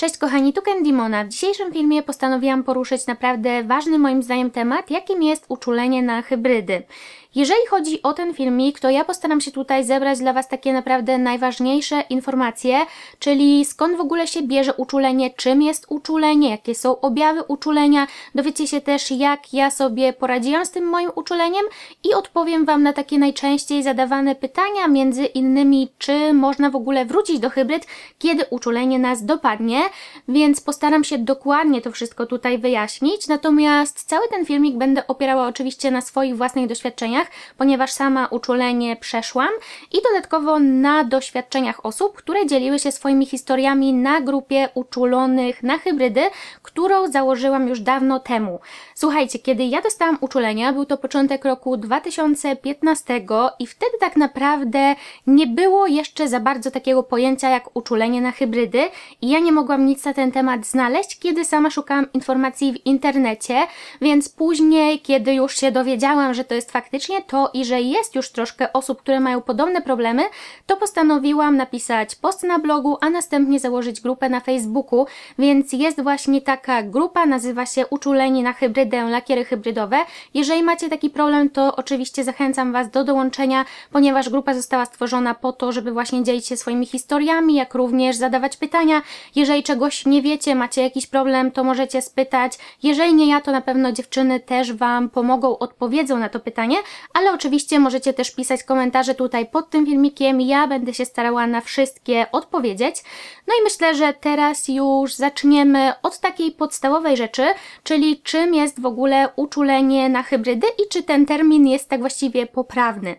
Cześć kochani, tu Candymona. W dzisiejszym filmie postanowiłam poruszyć naprawdę ważny moim zdaniem temat, jakim jest uczulenie na hybrydy. Jeżeli chodzi o ten filmik, to ja postaram się tutaj zebrać dla Was takie naprawdę najważniejsze informacje, czyli skąd w ogóle się bierze uczulenie, czym jest uczulenie, jakie są objawy uczulenia, dowiecie się też jak ja sobie poradziłam z tym moim uczuleniem i odpowiem Wam na takie najczęściej zadawane pytania, między innymi czy można w ogóle wrócić do hybryd, kiedy uczulenie nas dopadnie, więc postaram się dokładnie to wszystko tutaj wyjaśnić, natomiast cały ten filmik będę opierała oczywiście na swoich własnych doświadczeniach, doświadczeniach, ponieważ sama uczulenie przeszłam i dodatkowo na doświadczeniach osób, które dzieliły się swoimi historiami na grupie uczulonych na hybrydy, którą założyłam już dawno temu. Słuchajcie, kiedy ja dostałam uczulenia, był to początek roku 2015 i wtedy tak naprawdę nie było jeszcze za bardzo takiego pojęcia jak uczulenie na hybrydy i ja nie mogłam nic na ten temat znaleźć, kiedy sama szukałam informacji w internecie, więc później, kiedy już się dowiedziałam, że to jest faktycznie właśnie to i że jest już troszkę osób, które mają podobne problemy, to postanowiłam napisać post na blogu, a następnie założyć grupę na Facebooku, więc jest właśnie taka grupa, nazywa się Uczuleni na hybrydę, lakiery hybrydowe. Jeżeli macie taki problem, to oczywiście zachęcam Was do dołączenia, ponieważ grupa została stworzona po to, żeby właśnie dzielić się swoimi historiami, jak również zadawać pytania. Jeżeli czegoś nie wiecie, macie jakiś problem, to możecie spytać. Jeżeli nie ja, to na pewno dziewczyny też Wam pomogą, odpowiedzą na to pytanie, ale oczywiście możecie też pisać komentarze tutaj pod tym filmikiem, ja będę się starała na wszystkie odpowiedzieć. No i myślę, że teraz już zaczniemy od takiej podstawowej rzeczy, czyli czym jest w ogóle uczulenie na hybrydy i czy ten termin jest tak właściwie poprawny.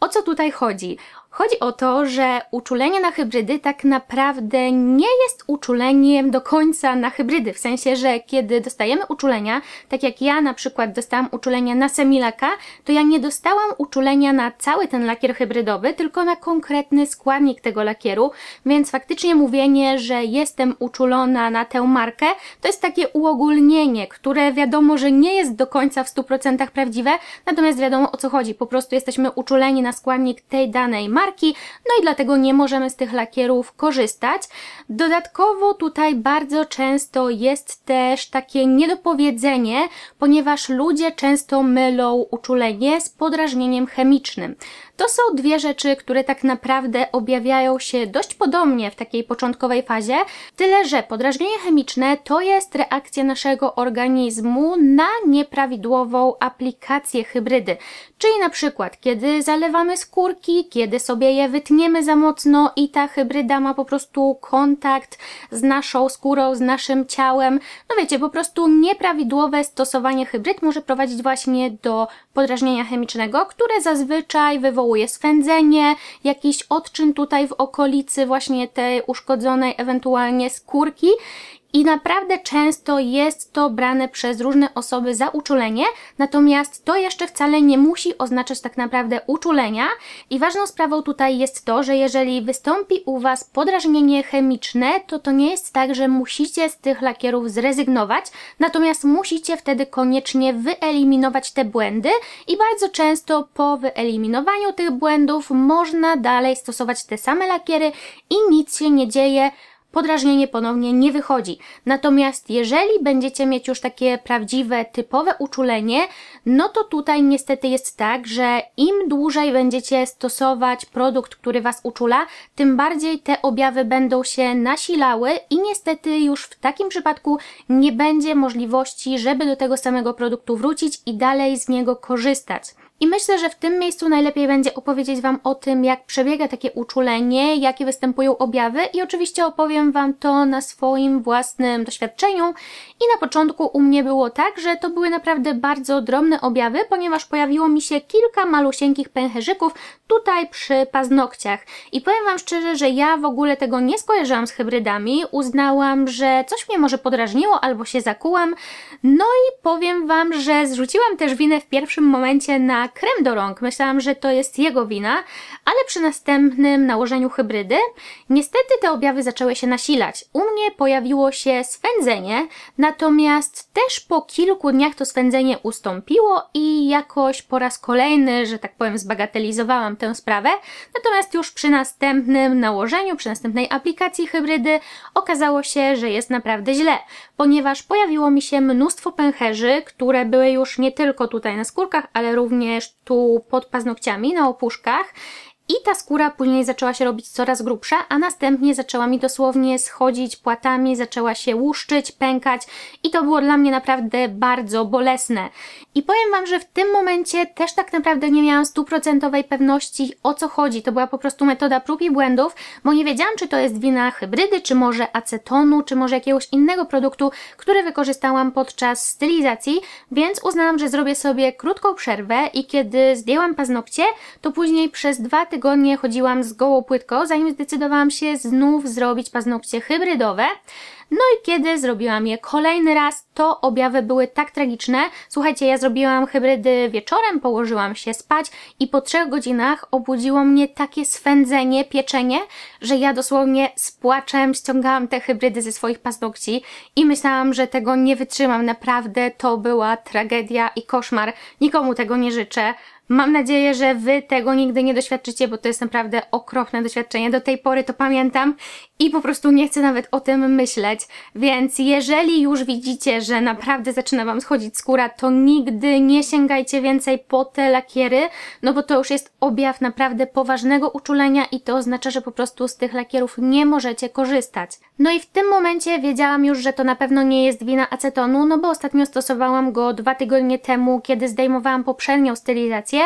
O co tutaj chodzi? Chodzi o to, że uczulenie na hybrydy tak naprawdę nie jest uczuleniem do końca na hybrydy, w sensie, że kiedy dostajemy uczulenia, tak jak ja na przykład dostałam uczulenia na semilaka, to ja nie dostałam uczulenia na cały ten lakier hybrydowy, tylko na konkretny składnik tego lakieru, więc faktycznie mówienie, że jestem uczulona na tę markę, to jest takie uogólnienie, które wiadomo, że nie jest do końca w 100% prawdziwe, natomiast wiadomo o co chodzi, po prostu jesteśmy uczuleni na składnik tej danej marki, marki, no i dlatego nie możemy z tych lakierów korzystać. Dodatkowo tutaj bardzo często jest też takie niedopowiedzenie, ponieważ ludzie często mylą uczulenie z podrażnieniem chemicznym. To są dwie rzeczy, które tak naprawdę objawiają się dość podobnie w takiej początkowej fazie, tyle że podrażnienie chemiczne to jest reakcja naszego organizmu na nieprawidłową aplikację hybrydy. Czyli na przykład, kiedy zalewamy skórki, kiedy sobie je wytniemy za mocno i ta hybryda ma po prostu kontakt z naszą skórą, z naszym ciałem. No wiecie, po prostu nieprawidłowe stosowanie hybryd może prowadzić właśnie do podrażnienia chemicznego, które zazwyczaj wywołuje powoduje swędzenie, jakiś odczyn tutaj w okolicy właśnie tej uszkodzonej ewentualnie skórki i naprawdę często jest to brane przez różne osoby za uczulenie, natomiast to jeszcze wcale nie musi oznaczać tak naprawdę uczulenia. I ważną sprawą tutaj jest to, że jeżeli wystąpi u Was podrażnienie chemiczne, to to nie jest tak, że musicie z tych lakierów zrezygnować, natomiast musicie wtedy koniecznie wyeliminować te błędy i bardzo często po wyeliminowaniu tych błędów można dalej stosować te same lakiery i nic się nie dzieje, podrażnienie ponownie nie wychodzi. Natomiast jeżeli będziecie mieć już takie prawdziwe, typowe uczulenie, no to tutaj niestety jest tak, że im dłużej będziecie stosować produkt, który Was uczula, tym bardziej te objawy będą się nasilały i niestety już w takim przypadku nie będzie możliwości, żeby do tego samego produktu wrócić i dalej z niego korzystać. I myślę, że w tym miejscu najlepiej będzie opowiedzieć Wam o tym, jak przebiega takie uczulenie, jakie występują objawy i oczywiście opowiem Wam to na swoim własnym doświadczeniu. I na początku u mnie było tak, że to były naprawdę bardzo drobne objawy, ponieważ pojawiło mi się kilka malusieńkich pęcherzyków tutaj przy paznokciach. I powiem Wam szczerze, że ja w ogóle tego nie skojarzyłam z hybrydami, uznałam, że coś mnie może podrażniło albo się zakułam. No i powiem Wam, że zrzuciłam też winę w pierwszym momencie na krem do rąk. Myślałam, że to jest jego wina, ale przy następnym nałożeniu hybrydy niestety te objawy zaczęły się nasilać. U mnie pojawiło się swędzenie, natomiast też po kilku dniach to swędzenie ustąpiło i jakoś po raz kolejny, że tak powiem, zbagatelizowałam tę sprawę. Natomiast już przy następnym nałożeniu, przy następnej aplikacji hybrydy okazało się, że jest naprawdę źle ponieważ pojawiło mi się mnóstwo pęcherzy, które były już nie tylko tutaj na skórkach, ale również tu pod paznokciami, na opuszkach i ta skóra później zaczęła się robić coraz grubsza, a następnie zaczęła mi dosłownie schodzić płatami, zaczęła się łuszczyć, pękać i to było dla mnie naprawdę bardzo bolesne. I powiem Wam, że w tym momencie też tak naprawdę nie miałam stuprocentowej pewności o co chodzi. To była po prostu metoda prób i błędów, bo nie wiedziałam, czy to jest wina hybrydy, czy może acetonu, czy może jakiegoś innego produktu, który wykorzystałam podczas stylizacji, więc uznałam, że zrobię sobie krótką przerwę i kiedy zdjęłam paznokcie, to później przez dwa tygodnie chodziłam z gołą płytką, zanim zdecydowałam się znów zrobić paznokcie hybrydowe. No i kiedy zrobiłam je kolejny raz, to objawy były tak tragiczne. Słuchajcie, ja zrobiłam hybrydy wieczorem, położyłam się spać i po trzech godzinach obudziło mnie takie swędzenie, pieczenie, że ja dosłownie z płaczem ściągałam te hybrydy ze swoich paznokci i myślałam, że tego nie wytrzymam. Naprawdę to była tragedia i koszmar. Nikomu tego nie życzę. Mam nadzieję, że Wy tego nigdy nie doświadczycie, bo to jest naprawdę okropne doświadczenie. Do tej pory to pamiętam i po prostu nie chcę nawet o tym myśleć. Więc jeżeli już widzicie, że naprawdę zaczyna Wam schodzić skóra, to nigdy nie sięgajcie więcej po te lakiery, no bo to już jest objaw naprawdę poważnego uczulenia i to oznacza, że po prostu z tych lakierów nie możecie korzystać. No i w tym momencie wiedziałam już, że to na pewno nie jest wina acetonu, no bo ostatnio stosowałam go dwa tygodnie temu, kiedy zdejmowałam poprzednią stylizację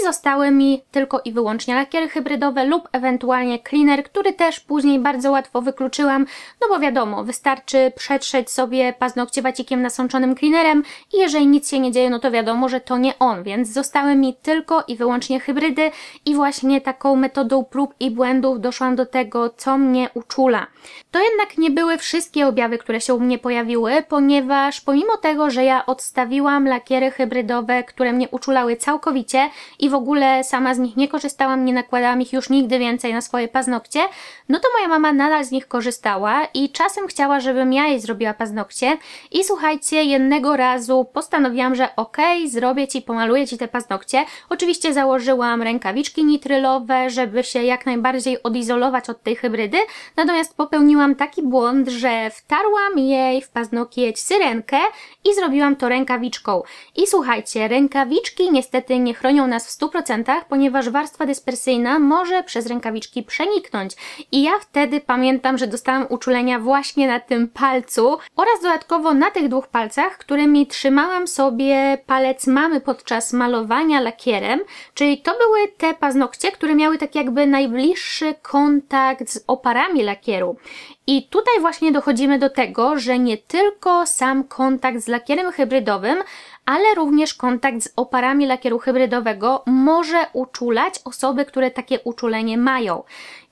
i zostały mi tylko i wyłącznie lakiery hybrydowe lub ewentualnie cleaner, który też później bardzo łatwo wykluczyłam, no bo wiadomo, wystarczy przetrzeć sobie paznokcie wacikiem nasączonym cleanerem i jeżeli nic się nie dzieje, no to wiadomo, że to nie on, więc zostały mi tylko i wyłącznie hybrydy i właśnie taką metodą prób i błędów doszłam do tego, co mnie uczula. To jednak nie były wszystkie objawy, które się u mnie pojawiły, ponieważ pomimo tego, że ja odstawiłam lakiery hybrydowe, które mnie uczulały całkowicie i w ogóle sama z nich nie korzystałam, nie nakładałam ich już nigdy więcej na swoje paznokcie, no to moja mama nadal z nich korzystała i czasem chciała, żebym ja jej zrobiła paznokcie i słuchajcie, jednego razu postanowiłam, że okej, okay, zrobię Ci, pomaluję Ci te paznokcie. Oczywiście założyłam rękawiczki nitrylowe, żeby się jak najbardziej odizolować od tej hybrydy, natomiast popełniłam taki błąd, że wtarłam jej w paznokieć syrenkę i zrobiłam to rękawiczką. I słuchajcie, rękawiczki niestety nie chronią nas w 100%, ponieważ warstwa dyspersyjna może przez rękawiczki przeniknąć. I ja wtedy pamiętam, że dostałam uczulenia właśnie na tym palcu oraz dodatkowo na tych dwóch palcach, którymi trzymałam sobie palec mamy podczas malowania lakierem, czyli to były te paznokcie, które miały tak jakby najbliższy kontakt z oparami lakieru. I tutaj właśnie dochodzimy do tego, że nie tylko sam kontakt z lakierem hybrydowym ale również kontakt z oparami lakieru hybrydowego może uczulać osoby, które takie uczulenie mają.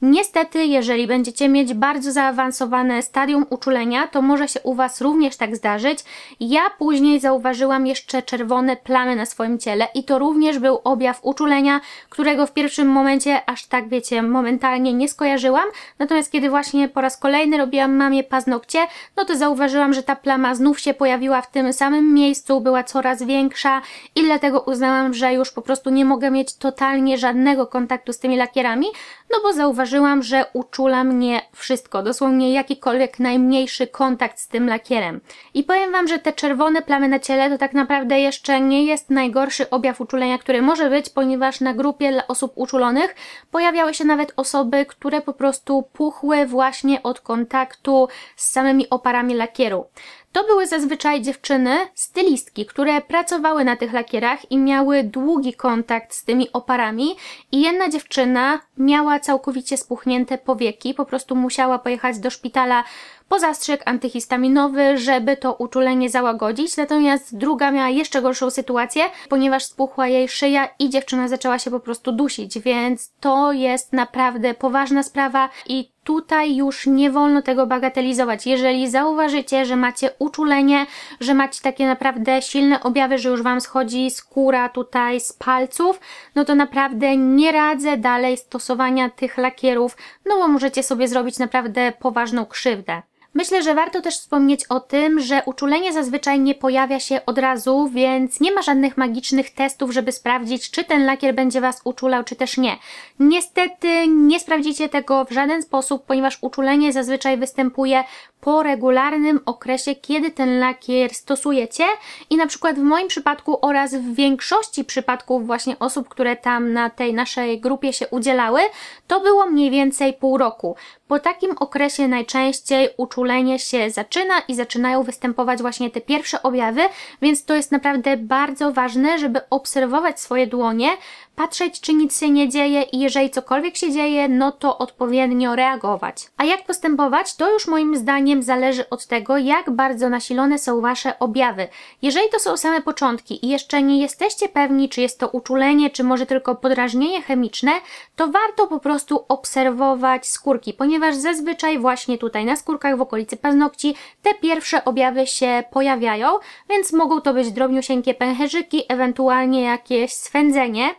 Niestety, jeżeli będziecie mieć bardzo zaawansowane stadium uczulenia, to może się u Was również tak zdarzyć. Ja później zauważyłam jeszcze czerwone plamy na swoim ciele i to również był objaw uczulenia, którego w pierwszym momencie aż tak, wiecie, momentalnie nie skojarzyłam. Natomiast kiedy właśnie po raz kolejny robiłam mamie paznokcie, no to zauważyłam, że ta plama znów się pojawiła w tym samym miejscu, była co coraz większa i dlatego uznałam, że już po prostu nie mogę mieć totalnie żadnego kontaktu z tymi lakierami, no bo zauważyłam, że uczula mnie wszystko, dosłownie jakikolwiek najmniejszy kontakt z tym lakierem. I powiem Wam, że te czerwone plamy na ciele to tak naprawdę jeszcze nie jest najgorszy objaw uczulenia, który może być, ponieważ na grupie dla osób uczulonych pojawiały się nawet osoby, które po prostu puchły właśnie od kontaktu z samymi oparami lakieru. To były zazwyczaj dziewczyny, stylistki, które pracowały na tych lakierach i miały długi kontakt z tymi oparami i jedna dziewczyna miała całkowicie spuchnięte powieki, po prostu musiała pojechać do szpitala pozastrzyk antyhistaminowy, żeby to uczulenie załagodzić. Natomiast druga miała jeszcze gorszą sytuację, ponieważ spuchła jej szyja i dziewczyna zaczęła się po prostu dusić, więc to jest naprawdę poważna sprawa i tutaj już nie wolno tego bagatelizować. Jeżeli zauważycie, że macie uczulenie, że macie takie naprawdę silne objawy, że już Wam schodzi skóra tutaj z palców, no to naprawdę nie radzę dalej stosowania tych lakierów, no bo możecie sobie zrobić naprawdę poważną krzywdę. Myślę, że warto też wspomnieć o tym, że uczulenie zazwyczaj nie pojawia się od razu, więc nie ma żadnych magicznych testów, żeby sprawdzić, czy ten lakier będzie Was uczulał, czy też nie. Niestety nie sprawdzicie tego w żaden sposób, ponieważ uczulenie zazwyczaj występuje po regularnym okresie, kiedy ten lakier stosujecie i na przykład w moim przypadku oraz w większości przypadków właśnie osób, które tam na tej naszej grupie się udzielały, to było mniej więcej pół roku. Po takim okresie najczęściej uczulenie znieczulenie się zaczyna i zaczynają występować właśnie te pierwsze objawy, więc to jest naprawdę bardzo ważne, żeby obserwować swoje dłonie, patrzeć, czy nic się nie dzieje i jeżeli cokolwiek się dzieje, no to odpowiednio reagować. A jak postępować, to już moim zdaniem zależy od tego, jak bardzo nasilone są Wasze objawy. Jeżeli to są same początki i jeszcze nie jesteście pewni, czy jest to uczulenie, czy może tylko podrażnienie chemiczne, to warto po prostu obserwować skórki, ponieważ zazwyczaj właśnie tutaj na skórkach w okolicy paznokci te pierwsze objawy się pojawiają, więc mogą to być drobniusieńkie pęcherzyki, ewentualnie jakieś swędzenie.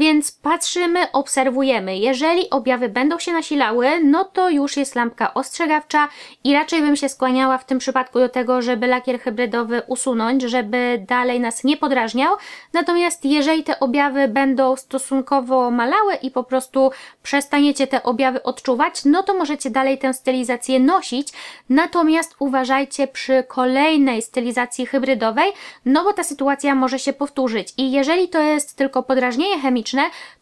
Więc patrzymy, obserwujemy. Jeżeli objawy będą się nasilały, no to już jest lampka ostrzegawcza i raczej bym się skłaniała w tym przypadku do tego, żeby lakier hybrydowy usunąć, żeby dalej nas nie podrażniał. Natomiast jeżeli te objawy będą stosunkowo malałe i po prostu przestaniecie te objawy odczuwać, no to możecie dalej tę stylizację nosić. Natomiast uważajcie przy kolejnej stylizacji hybrydowej, no bo ta sytuacja może się powtórzyć. I jeżeli to jest tylko podrażnienie chemiczne,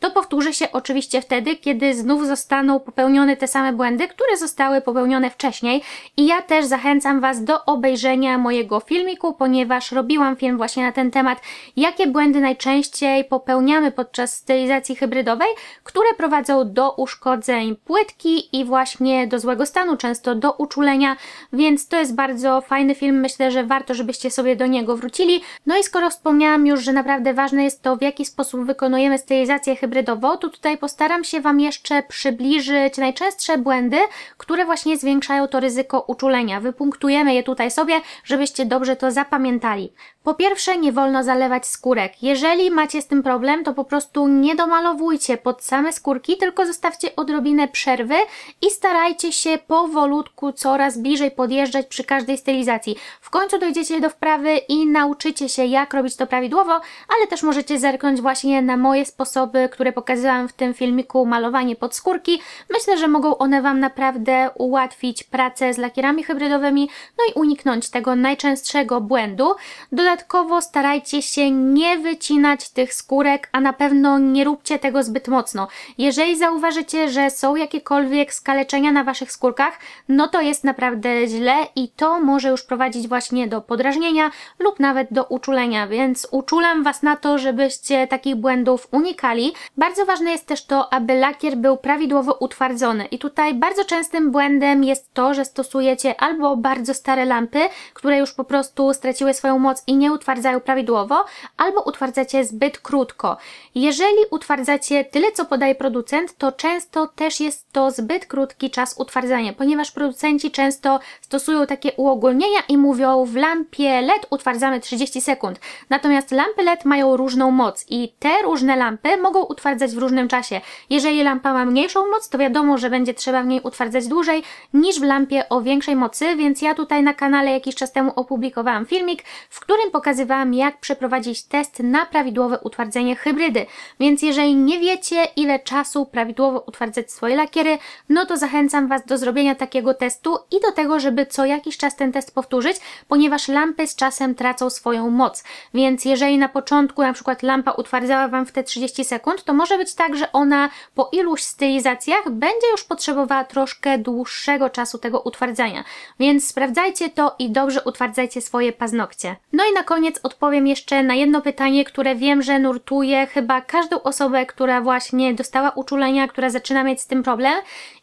to powtórzy się oczywiście wtedy, kiedy znów zostaną popełnione te same błędy, które zostały popełnione wcześniej i ja też zachęcam Was do obejrzenia mojego filmiku, ponieważ robiłam film właśnie na ten temat, jakie błędy najczęściej popełniamy podczas stylizacji hybrydowej, które prowadzą do uszkodzeń płytki i właśnie do złego stanu, często do uczulenia, więc to jest bardzo fajny film, myślę, że warto, żebyście sobie do niego wrócili. No i skoro wspomniałam już, że naprawdę ważne jest to, w jaki sposób wykonujemy stylizację hybrydową, to tutaj postaram się Wam jeszcze przybliżyć najczęstsze błędy, które właśnie zwiększają to ryzyko uczulenia. Wypunktujemy je tutaj sobie, żebyście dobrze to zapamiętali. Po pierwsze, nie wolno zalewać skórek. Jeżeli macie z tym problem, to po prostu nie domalowujcie pod same skórki, tylko zostawcie odrobinę przerwy i starajcie się powolutku coraz bliżej podjeżdżać przy każdej stylizacji. W końcu dojdziecie do wprawy i nauczycie się, jak robić to prawidłowo, ale też możecie zerknąć właśnie na moje sposoby sposoby, które pokazywałam w tym filmiku, malowanie podskórki. Myślę, że mogą one Wam naprawdę ułatwić pracę z lakierami hybrydowymi, no i uniknąć tego najczęstszego błędu. Dodatkowo starajcie się nie wycinać tych skórek, a na pewno nie róbcie tego zbyt mocno. Jeżeli zauważycie, że są jakiekolwiek skaleczenia na Waszych skórkach, no to jest naprawdę źle i to może już prowadzić właśnie do podrażnienia lub nawet do uczulenia, więc uczulam Was na to, żebyście takich błędów unikali unikali. Bardzo ważne jest też to, aby lakier był prawidłowo utwardzony i tutaj bardzo częstym błędem jest to, że stosujecie albo bardzo stare lampy, które już po prostu straciły swoją moc i nie utwardzają prawidłowo, albo utwardzacie zbyt krótko. Jeżeli utwardzacie tyle, co podaje producent, to często też jest to zbyt krótki czas utwardzania, ponieważ producenci często stosują takie uogólnienia i mówią w lampie LED utwardzamy 30 sekund, natomiast lampy LED mają różną moc i te różne lampy mogą utwardzać w różnym czasie. Jeżeli lampa ma mniejszą moc, to wiadomo, że będzie trzeba w niej utwardzać dłużej niż w lampie o większej mocy, więc ja tutaj na kanale jakiś czas temu opublikowałam filmik, w którym pokazywałam jak przeprowadzić test na prawidłowe utwardzenie hybrydy. Więc jeżeli nie wiecie ile czasu prawidłowo utwardzać swoje lakiery, no to zachęcam Was do zrobienia takiego testu i do tego, żeby co jakiś czas ten test powtórzyć, ponieważ lampy z czasem tracą swoją moc. Więc jeżeli na początku na przykład lampa utwardzała Wam w te 30 30 sekund, to może być tak, że ona po iluś stylizacjach będzie już potrzebowała troszkę dłuższego czasu tego utwardzania. Więc sprawdzajcie to i dobrze utwardzajcie swoje paznokcie. No i na koniec odpowiem jeszcze na jedno pytanie, które wiem, że nurtuje chyba każdą osobę, która właśnie dostała uczulenia, która zaczyna mieć z tym problem.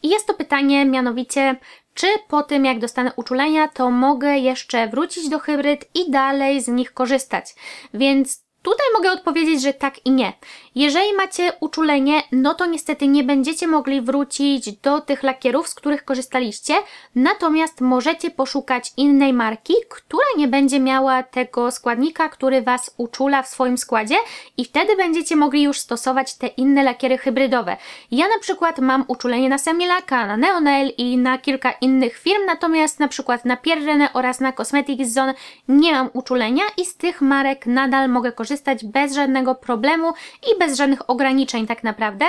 I jest to pytanie mianowicie, czy po tym jak dostanę uczulenia, to mogę jeszcze wrócić do hybryd i dalej z nich korzystać. Więc Tutaj mogę odpowiedzieć, że tak i nie. Jeżeli macie uczulenie, no to niestety nie będziecie mogli wrócić do tych lakierów, z których korzystaliście, natomiast możecie poszukać innej marki, która nie będzie miała tego składnika, który Was uczula w swoim składzie i wtedy będziecie mogli już stosować te inne lakiery hybrydowe. Ja na przykład mam uczulenie na Semilaka, na Neonail i na kilka innych firm, natomiast na przykład na Pierrenę oraz na Cosmetics Zone nie mam uczulenia i z tych marek nadal mogę korzystać korzystać bez żadnego problemu i bez żadnych ograniczeń tak naprawdę,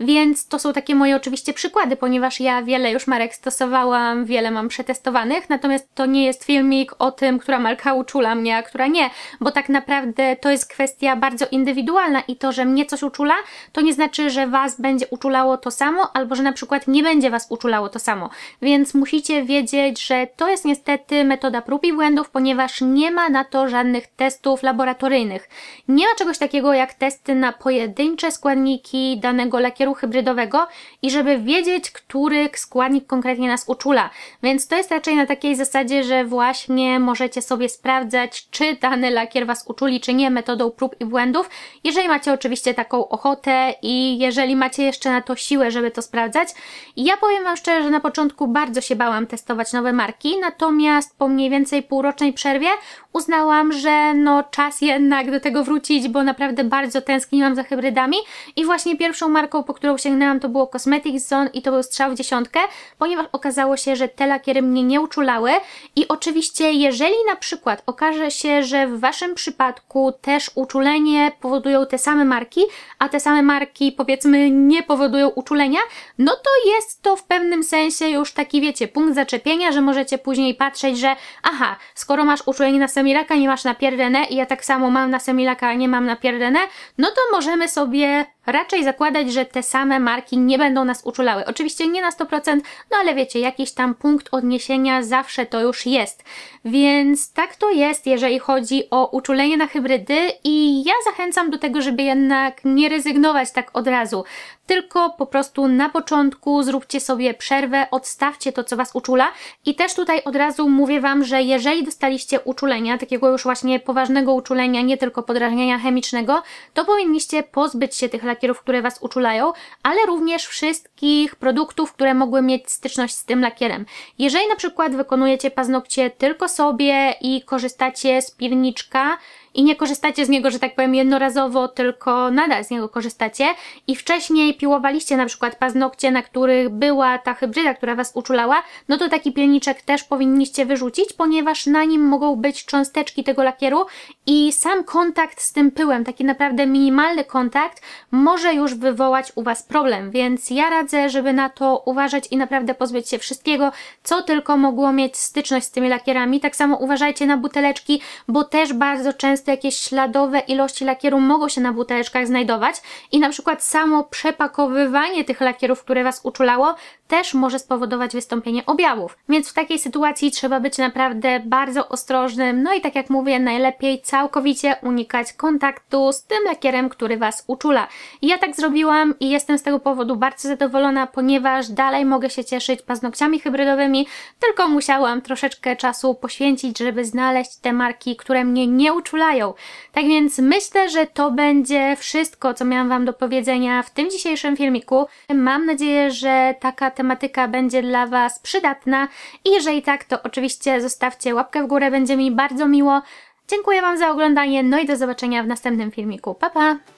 więc to są takie moje oczywiście przykłady, ponieważ ja wiele już marek stosowałam, wiele mam przetestowanych, natomiast to nie jest filmik o tym, która marka uczula mnie, a która nie, bo tak naprawdę to jest kwestia bardzo indywidualna i to, że mnie coś uczula, to nie znaczy, że Was będzie uczulało to samo, albo że na przykład nie będzie Was uczulało to samo, więc musicie wiedzieć, że to jest niestety metoda prób i błędów, ponieważ nie ma na to żadnych testów laboratoryjnych. Nie ma czegoś takiego jak testy na pojedyncze składniki danego lakieru hybrydowego i żeby wiedzieć, który składnik konkretnie nas uczula. Więc to jest raczej na takiej zasadzie, że właśnie możecie sobie sprawdzać, czy dany lakier Was uczuli, czy nie, metodą prób i błędów, jeżeli macie oczywiście taką ochotę i jeżeli macie jeszcze na to siłę, żeby to sprawdzać. Ja powiem Wam szczerze, że na początku bardzo się bałam testować nowe marki, natomiast po mniej więcej półrocznej przerwie uznałam, że no czas jednak do tego tego wrócić, bo naprawdę bardzo tęskniłam za hybrydami i właśnie pierwszą marką, po którą sięgnęłam to było Cosmetics Zone i to był strzał w dziesiątkę, ponieważ okazało się, że te lakiery mnie nie uczulały i oczywiście jeżeli na przykład okaże się, że w Waszym przypadku też uczulenie powodują te same marki, a te same marki powiedzmy nie powodują uczulenia, no to jest to w pewnym sensie już taki wiecie, punkt zaczepienia, że możecie później patrzeć, że aha, skoro masz uczulenie na semiraka, nie masz na pierdenę i ja tak samo mam na semiraka, nie mam na pierdenę, no to możemy sobie raczej zakładać, że te same marki nie będą nas uczulały. Oczywiście nie na 100%, no ale wiecie, jakiś tam punkt odniesienia zawsze to już jest. Więc tak to jest, jeżeli chodzi o uczulenie na hybrydy i ja zachęcam do tego, żeby jednak nie rezygnować tak od razu. Tylko po prostu na początku zróbcie sobie przerwę, odstawcie to, co Was uczula i też tutaj od razu mówię Wam, że jeżeli dostaliście uczulenia, takiego już właśnie poważnego uczulenia, nie tylko podrażnienia chemicznego, to powinniście pozbyć się tych lekarstw lakierów, które Was uczulają, ale również wszystkich produktów, które mogły mieć styczność z tym lakierem. Jeżeli na przykład wykonujecie paznokcie tylko sobie i korzystacie z pierniczka, i nie korzystacie z niego, że tak powiem, jednorazowo, tylko nadal z niego korzystacie i wcześniej piłowaliście na przykład paznokcie, na których była ta hybryda, która Was uczulała, no to taki pielniczek też powinniście wyrzucić, ponieważ na nim mogą być cząsteczki tego lakieru i sam kontakt z tym pyłem, taki naprawdę minimalny kontakt, może już wywołać u Was problem, więc ja radzę, żeby na to uważać i naprawdę pozbyć się wszystkiego, co tylko mogło mieć styczność z tymi lakierami. Tak samo uważajcie na buteleczki, bo też bardzo często często jakieś śladowe ilości lakieru mogą się na buteleczkach znajdować i na przykład samo przepakowywanie tych lakierów, które Was uczulało, też może spowodować wystąpienie objawów. Więc w takiej sytuacji trzeba być naprawdę bardzo ostrożnym, no i tak jak mówię, najlepiej całkowicie unikać kontaktu z tym lakierem, który Was uczula. Ja tak zrobiłam i jestem z tego powodu bardzo zadowolona, ponieważ dalej mogę się cieszyć paznokciami hybrydowymi, tylko musiałam troszeczkę czasu poświęcić, żeby znaleźć te marki, które mnie nie uczulają, tak więc myślę, że to będzie wszystko, co miałam Wam do powiedzenia w tym dzisiejszym filmiku. Mam nadzieję, że taka tematyka będzie dla Was przydatna i jeżeli tak, to oczywiście zostawcie łapkę w górę, będzie mi bardzo miło. Dziękuję Wam za oglądanie, no i do zobaczenia w następnym filmiku. Pa, pa!